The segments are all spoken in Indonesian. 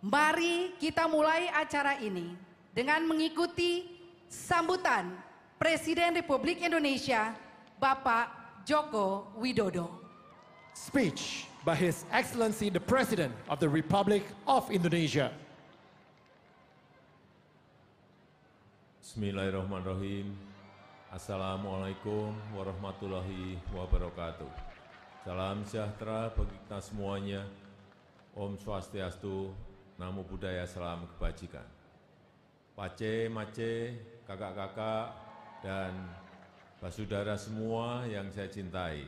Mari kita mulai acara ini dengan mengikuti sambutan Presiden Republik Indonesia Bapak Joko Widodo. Speech by His Excellency the President of the Republic of Indonesia. Bismillahirrahmanirrahim. Assalamualaikum warahmatullahi wabarakatuh. Salam sejahtera bagi kita semuanya. Om Swastiastu, namo buddhaya, salam kebajikan. Pace, mace, kakak-kakak, dan basudara semua yang saya cintai.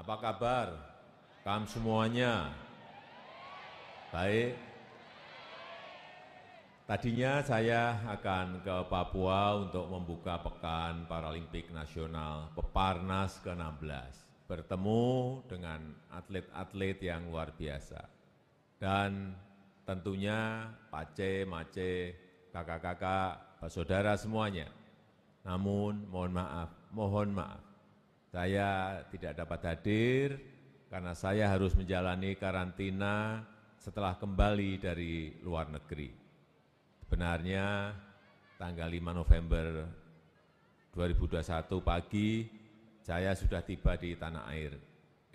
Apa kabar? Kam semuanya? Baik. Tadinya saya akan ke Papua untuk membuka Pekan Paralimpik Nasional Peparnas ke-16, bertemu dengan atlet-atlet yang luar biasa dan tentunya pace, mace, kakak-kakak, saudara semuanya. Namun mohon maaf, mohon maaf, saya tidak dapat hadir karena saya harus menjalani karantina setelah kembali dari luar negeri. Sebenarnya tanggal 5 November 2021 pagi saya sudah tiba di tanah air,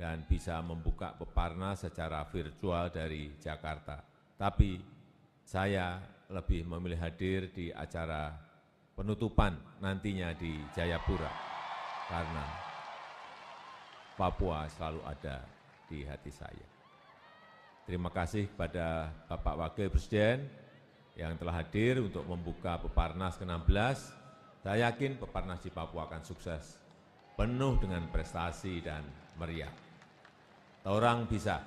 dan bisa membuka peparna secara virtual dari Jakarta. Tapi saya lebih memilih hadir di acara penutupan nantinya di Jayapura karena Papua selalu ada di hati saya. Terima kasih kepada Bapak Wakil Presiden yang telah hadir untuk membuka Peparnas ke-16. Saya yakin Peparnas di Papua akan sukses, penuh dengan prestasi dan meriah. Orang bisa.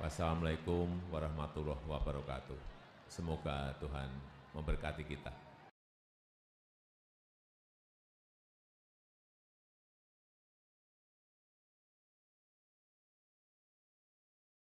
Wassalamualaikum warahmatullahi wabarakatuh. Semoga Tuhan memberkati kita.